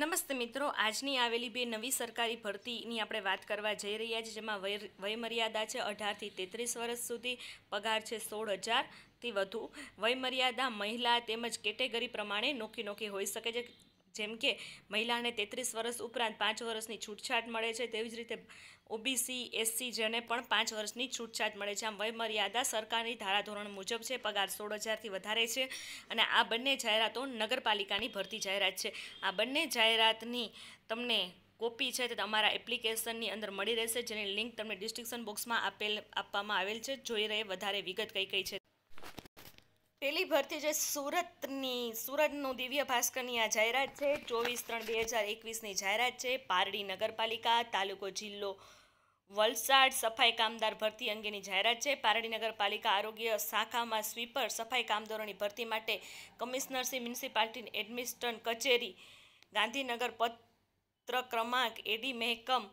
નમસ્તે મિત્રો આજની આવેલી બે નવી સરકારી ભરતીની આપણે વાત કરવા જઈ રહ્યા છીએ જેમાં વયમર્યાદા છે અઢારથી તેત્રીસ વર્ષ સુધી પગાર છે સોળ હજારથી વધુ વયમર્યાદા મહિલા તેમજ કેટેગરી પ્રમાણે નોખી નોખી હોઈ શકે છે જેમ કે મહિલાને તેત્રીસ વર્ષ ઉપરાંત પાંચ વર્ષની છૂટછાટ મળે છે તેવી જ રીતે ઓબીસી એસસી જેને પણ પાંચ વર્ષની છૂટછાટ મળે છે આમ વયમર્યાદા સરકારની ધારાધોરણ મુજબ છે પગાર સોળ હજારથી વધારે છે અને આ બંને જાહેરાતો નગરપાલિકાની ભરતી જાહેરાત છે આ બંને જાહેરાતની તમને કોપી છે તે તમારા એપ્લિકેશનની અંદર મળી રહેશે જેની લિંક તમને ડિસ્ક્રિપ્શન બોક્સમાં આપેલ આપવામાં આવેલ છે જોઈ રહે વધારે વિગત કઈ કઈ છે પેલી ભરતી જે સુરતની સુરતનું દિવ્ય ભાસ્કરની આ જાહેરાત છે ચોવીસ ત્રણ બે હજાર એકવીસની જાહેરાત છે પારડી નગરપાલિકા તાલુકો જિલ્લો વલસાડ સફાઈ કામદાર ભરતી અંગેની જાહેરાત છે પારડી નગરપાલિકા આરોગ્ય શાખામાં સ્વીપર સફાઈ કામદારોની ભરતી માટે કમિશનરશ્રી મ્યુનિસિપાલિટી એડમિનિસ્ટ્રેશન કચેરી ગાંધીનગર પત્ર ક્રમાંક એડી મહેકમ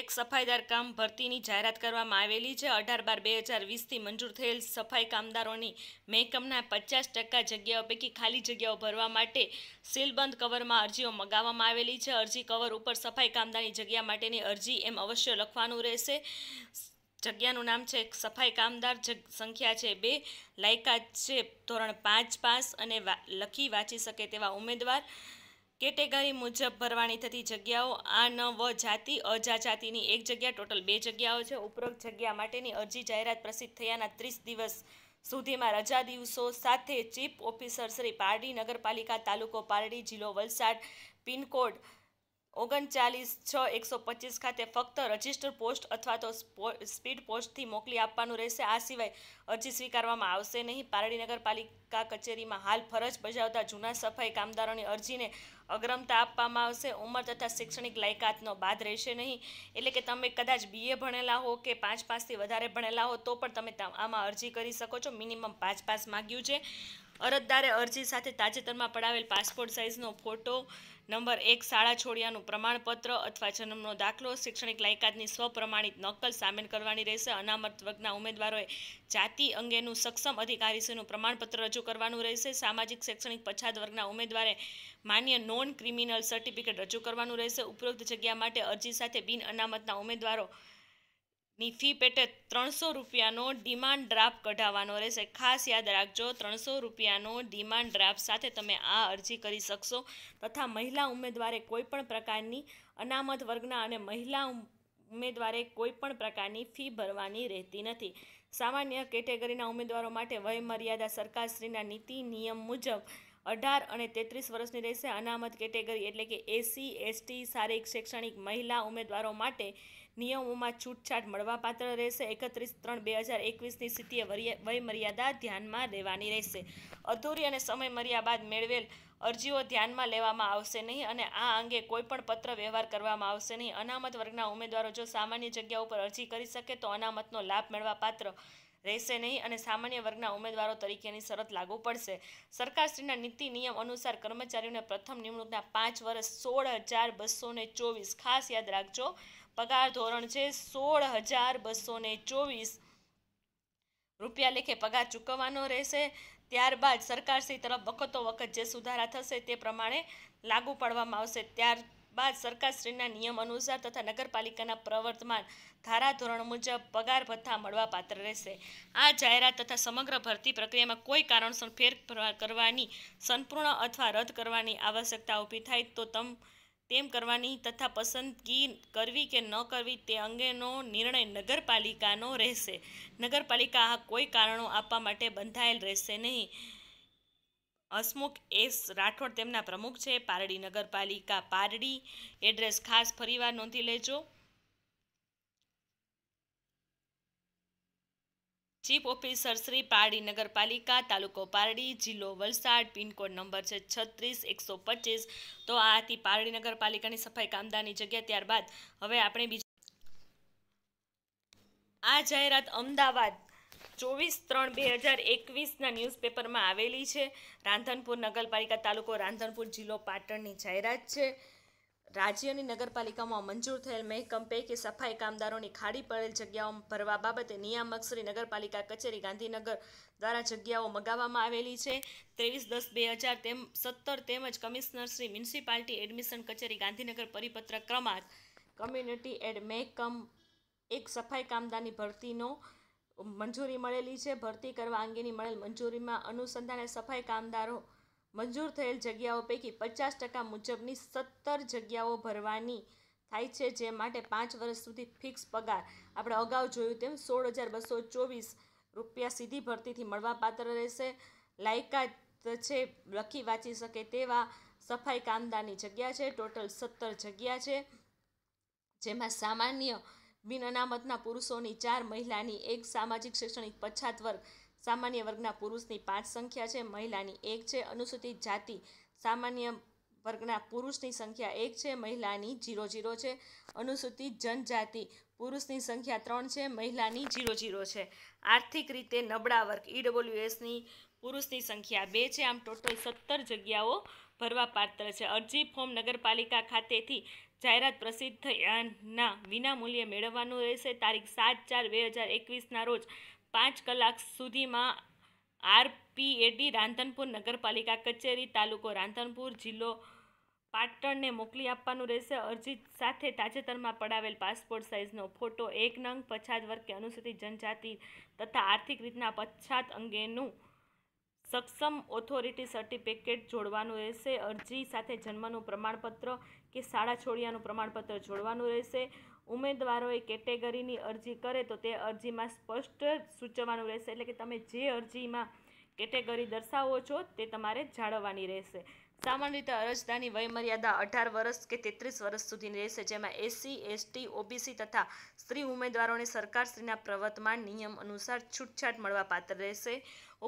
એક સફાઈદાર કામ ભરતીની જાહેરાત કરવામાં આવેલી છે અઢાર બાર બે હજાર વીસથી મંજૂર થયેલ સફાઈ કામદારોની મહેકમના પચાસ ટકા જગ્યાઓ પૈકી ખાલી જગ્યાઓ ભરવા માટે સીલબંધ કવરમાં અરજીઓ મગાવવામાં આવેલી છે અરજી કવર ઉપર સફાઈ કામદારની જગ્યા માટેની અરજી એમ અવશ્ય લખવાનું રહેશે જગ્યાનું નામ છે સફાઈ કામદાર સંખ્યા છે બે લાયકાત છે ધોરણ પાંચ પાસ અને લખી વાંચી શકે તેવા ઉમેદવાર કેટેગરી મુજબ ભરવાની થતી જગ્યાઓ આ ન વ જાતિ અજા જાતિની એક જગ્યા ટોટલ બે જગ્યાઓ છે ઉપરોક્ત જગ્યા માટેની અરજી જાહેરાત પ્રસિદ્ધ થયાના ત્રીસ દિવસ સુધીમાં રજા દિવસો સાથે ચીફ ઓફિસર શ્રી પારડી નગરપાલિકા તાલુકો પારડી જિલ્લો વલસાડ પિનકોડ ઓગણચાલીસ છ એકસો પચીસ ખાતે ફક્ત રજિસ્ટર પોસ્ટ અથવા તો સ્પીડ પોસ્ટથી મોકલી આપવાનું રહેશે આ સિવાય અરજી સ્વીકારવામાં આવશે નહીં પારડી નગરપાલિકા કચેરીમાં હાલ ફરજ બજાવતા જૂના સફાઈ કામદારોની અરજીને અગ્રમતા આપવામાં આવશે ઉંમર તથા શૈક્ષણિક લાયકાતનો બાદ રહેશે નહીં એટલે કે તમે કદાચ બીએ ભણેલા હો કે પાંચ પાસથી વધારે ભણેલા હો તો પણ તમે આમાં અરજી કરી શકો છો મિનિમમ પાંચ પાસ માગ્યું છે અરજદારે અરજી સાથે તાજેતરમાં પડાવેલ પાસપોર્ટ સાઇઝનો ફોટો નંબર એક શાળા છોડિયાનું પ્રમાણપત્ર અથવા જન્મનો દાખલો શૈક્ષણિક લાયકાતની સ્વપ્રમાણિત નકલ સામેલ કરવાની રહેશે અનામત વર્ગના ઉમેદવારોએ જાતિ અંગેનું સક્ષમ અધિકારીશ્રીનું પ્રમાણપત્ર રજૂ કરવાનું રહેશે સામાજિક શૈક્ષણિક પછાત વર્ગના ઉમેદવારે માન્ય નો નોન ક્રિમિનલ સર્ટિફિકેટ રજૂ કરવાનું રહેશે ઉપરોક્ત જગ્યા માટે અરજી સાથે બિન અનામતના ઉમેદવારો ની ફી પેટે ત્રણસો રૂપિયાનો ડિમાન્ડ ડ્રાફ્ટ કઢાવવાનો રહેશે ખાસ યાદ રાખજો ત્રણસો રૂપિયાનો ડિમાન્ડ ડ્રાફ્ટ સાથે તમે આ અરજી કરી શકશો તથા મહિલા ઉમેદવારે કોઈપણ પ્રકારની અનામત વર્ગના અને મહિલા ઉમેદવારે કોઈપણ પ્રકારની ફી ભરવાની રહેતી નથી સામાન્ય કેટેગરીના ઉમેદવારો માટે વય મર્યાદા સરકારશ્રીના નીતિ નિયમ મુજબ અઢાર અને તેત્રીસ વર્ષની રહેશે અનામત કેટેગરી એટલે કે એસી એસટી શારીરિક શૈક્ષણિક મહિલા ઉમેદવારો માટે નિયમોમાં છૂટછાટ મળવાપાત્ર રહેશે એકત્રીસ ત્રણ બે હજાર એકવીસની સ્થિતિએ વયમર્યાદા ધ્યાનમાં લેવાની રહેશે અધૂરી અને સમયમર્યા બાદ મેળવેલ અરજીઓ ધ્યાનમાં લેવામાં આવશે નહીં અને આ અંગે કોઈપણ પત્ર વ્યવહાર કરવામાં આવશે નહીં અનામત વર્ગના ઉમેદવારો જો સામાન્ય જગ્યા ઉપર અરજી કરી શકે તો અનામતનો લાભ મેળવા પાત્ર રહેશે નહીં અને સામાન્ય વર્ગના ઉમેદવારો તરીકેની શરત લાગુ પડશે સરકારશ્રીના નીતિ નિયમ અનુસાર કર્મચારીઓને પ્રથમ નિમણૂકના પાંચ વર્ષ સોળ હજાર બસો ને ચોવીસ ખાસ યાદ રાખજો પગાર ધોરણ છે સોળ હજાર બસો ને ચોવીસ રૂપિયા લેખે પગાર ચૂકવવાનો રહેશે ત્યારબાદ સરકારશ્રી તરફ વખતો વખત જે સુધારા થશે તે પ્રમાણે લાગુ પાડવામાં આવશે ત્યાર બાદ સરકારશ્રીના નિયમ અનુસાર તથા નગરપાલિકાના પ્રવર્તમાન ધારાધોરણ મુજબ પગાર ભથ્થા મળવાપાત્ર રહેશે આ જાહેરાત તથા સમગ્ર ભરતી પ્રક્રિયામાં કોઈ કારણસર ફેરફાર કરવાની સંપૂર્ણ અથવા રદ કરવાની આવશ્યકતા ઊભી થાય તો તમ તેમ કરવાની તથા પસંદગી કરવી કે ન કરવી તે અંગેનો નિર્ણય નગરપાલિકાનો રહેશે નગરપાલિકા આ કોઈ કારણો આપવા માટે બંધાયેલ રહેશે નહીં હસમુખ એસ રાઠોડ તેમના પ્રમુખ છે પારડી નગરપાલિકા પારડી એડ્રેસ ખાસ ફરીવાર નોંધી લેજો ચીફ ઓફિસર શ્રી પારડી નગરપાલિકા તાલુકો પારડી જિલ્લો વલસાડ પિનકોડ નંબર છે છત્રીસ એકસો પચીસ તો આ હતી પારડી નગરપાલિકાની સફાઈ કામદારની જગ્યા ત્યારબાદ હવે આપણે બીજી આ જાહેરાત અમદાવાદ ચોવીસ ત્રણ બે હજાર એકવીસના ન્યૂઝપેપરમાં આવેલી છે રાંધનપુર નગરપાલિકા તાલુકો રાંધનપુર જિલ્લો પાટણની જાહેરાત છે રાજ્યની નગરપાલિકામાં મંજૂર થયેલ મહેકમ પૈકી સફાઈ કામદારોની ખાડી પડેલ જગ્યાઓ ભરવા બાબતે નિયામક શ્રી નગરપાલિકા કચેરી ગાંધીનગર દ્વારા જગ્યાઓ મગાવવામાં આવેલી છે ત્રેવીસ દસ બે હજાર તેમ સત્તર તેમજ કમિશનર શ્રી મ્યુનિસિપાલિટી એડમિશન કચેરી ગાંધીનગર પરિપત્ર ક્રમાંક કમ્યુનિટી એડ મહેકમ એક સફાઈ કામદારની ભરતીનો મંજૂરી મળેલી છે ભરતી કરવા અંગેની મળેલ મંજૂરીમાં અનુસંધાને સફાઈ કામદારો મંજૂર થયેલ જગ્યાઓ પૈકી પચાસ ટકા મુજબની સત્તર જગ્યાઓ ભરવાની થાય છે જે માટે પાંચ વર્ષ સુધી ફિક્સ પગાર આપણે અગાઉ જોયું તેમ સોળ હજાર બસો ચોવીસ રૂપિયા સીધી ભરતીથી મળવાપાત્ર રહેશે લાયકાત છે લખી વાંચી શકે તેવા સફાઈ કામદારની જગ્યા છે ટોટલ સત્તર જગ્યા છે જેમાં સામાન્ય બિન અનામતના પુરુષોની ચાર મહિલાની એક સામાજિક શૈક્ષણિક પછાત વર્ગ સામાન્ય વર્ગના પુરુષની પાંચ સંખ્યા છે મહિલાની એક છે અનુસૂચિત જાતિ સામાન્ય વર્ગના પુરુષની સંખ્યા એક છે મહિલાની જીરો જીરો છે અનુસૂચિત જનજાતિ પુરુષની સંખ્યા ત્રણ છે મહિલાની જીરો જીરો છે આર્થિક રીતે નબળા વર્ગ ઈડબ્લ્યુએસની પુરુષની સંખ્યા બે છે આમ ટોટલ સત્તર જગ્યાઓ ભરવા પાત્ર છે અરજી ફોર્મ નગરપાલિકા ખાતેથી જાહેરાત પ્રસિદ્ધના થયાના વિનામૂલ્યે મેળવવાનું રહેશે તારીખ સાત ચાર બે હજાર એકવીસના રોજ પાંચ કલાક સુધીમાં આરપીએડી રાંધનપુર નગરપાલિકા કચેરી તાલુકો રાંધનપુર જિલ્લો પાટણને મોકલી આપવાનું રહેશે અરજી સાથે તાજેતરમાં પડાવેલ પાસપોર્ટ સાઇઝનો ફોટો એક નંગ પછાત વર્ગ કે અનુસૂચિત જનજાતિ તથા આર્થિક રીતના પછાત અંગેનું સક્ષમ ઓથોરિટી સર્ટિફિકેટ જોડવાનું રહેશે અરજી સાથે જન્મનું પ્રમાણપત્ર કે શાળા છોડિયાનું પ્રમાણપત્ર જોડવાનું રહેશે ઉમેદવારોએ કેટેગરીની અરજી કરે તો તે અરજીમાં સ્પષ્ટ સૂચવવાનું રહેશે એટલે કે તમે જે અરજીમાં કેટેગરી દર્શાવો છો તે તમારે જાળવવાની રહેશે સામાન્ય રીતે અરજદારની વયમર્યાદા અઢાર વર્ષ કે તેત્રીસ વર્ષ સુધીની રહેશે જેમાં એસસી એસટી ઓબીસી તથા સ્ત્રી ઉમેદવારોને સરકારશ્રીના પ્રવર્તમાન નિયમ અનુસાર છૂટછાટ મળવા પાત્ર રહેશે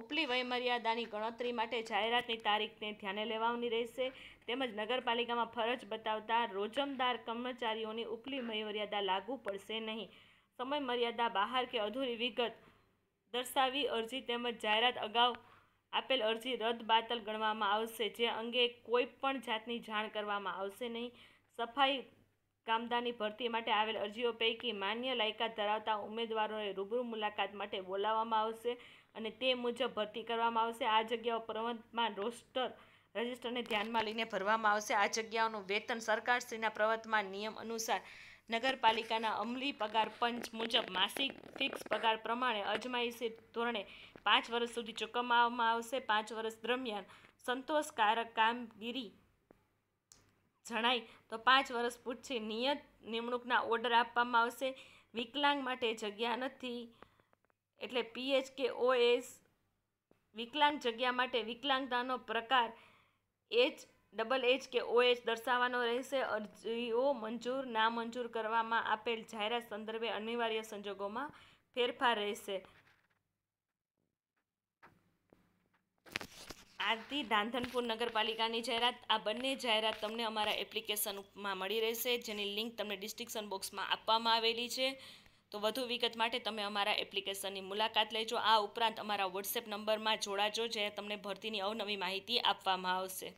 ઉપલી વયમર્યાદાની ગણતરી માટે જાહેરાતની તારીખને ધ્યાને લેવાની રહેશે તેમજ નગરપાલિકામાં ફરજ બતાવતા રોજમદાર કર્મચારીઓની ઉપલી વયમર્યાદા લાગુ પડશે નહીં સમયમર્યાદા બહાર કે અધૂરી વિગત દર્શાવી અરજી તેમજ જાહેરાત અગાઉ આપેલ અરજી રદ બાતલ ગણવામાં આવશે જે અંગે કોઈ પણ જાતની જાણ કરવામાં આવશે નહીં સફાઈ કામદારની ભરતી માટે આવેલ અરજીઓ પૈકી માન્ય લાયકાત ધરાવતા ઉમેદવારોને રૂબરૂ મુલાકાત માટે બોલાવવામાં આવશે અને તે મુજબ ભરતી કરવામાં આવશે આ જગ્યાઓ પ્રવંતમાં રોસ્ટર રજિસ્ટરને ધ્યાનમાં લઈને ભરવામાં આવશે આ જગ્યાઓનું વેતન સરકારશ્રીના પ્રવર્તમાન નિયમ અનુસાર નગરપાલિકાના અમલી પગાર પંચ મુજબ માસિક ફિક્સ પગાર પ્રમાણે અજમાયશી ધોરણે પાંચ વર્ષ સુધી ચૂકવવામાં આવશે પાંચ વર્ષ દરમિયાન સંતોષકારક કામગીરી જણાય તો પાંચ વર્ષ પૂછી નિયત નિમણૂકના ઓર્ડર આપવામાં આવશે વિકલાંગ માટે જગ્યા નથી એટલે પીએચકે ઓએસ વિકલાંગ જગ્યા માટે વિકલાંગતાનો પ્રકાર એચ ડબલ એચ કે ઓએચ દર્શાવવાનો રહેશે અરજીઓ મંજૂર નામંજૂર કરવામાં આપેલ જાહેરાત સંદર્ભે અનિવાર્ય સંજોગોમાં ફેરફાર રહેશે આરતી ધાંધનપુર નગરપાલિકાની જાહેરાત આ બંને જાહેરાત તમને અમારા એપ્લિકેશનમાં મળી રહેશે જેની લિંક તમને ડિસ્ક્રિપ્શન બોક્સમાં આપવામાં આવેલી છે તો વધુ વિગત માટે તમે અમારા એપ્લિકેશનની મુલાકાત લેજો આ ઉપરાંત અમારા વોટ્સએપ નંબરમાં જોડાજો જ્યાં તમને ભરતીની અવનવી માહિતી આપવામાં આવશે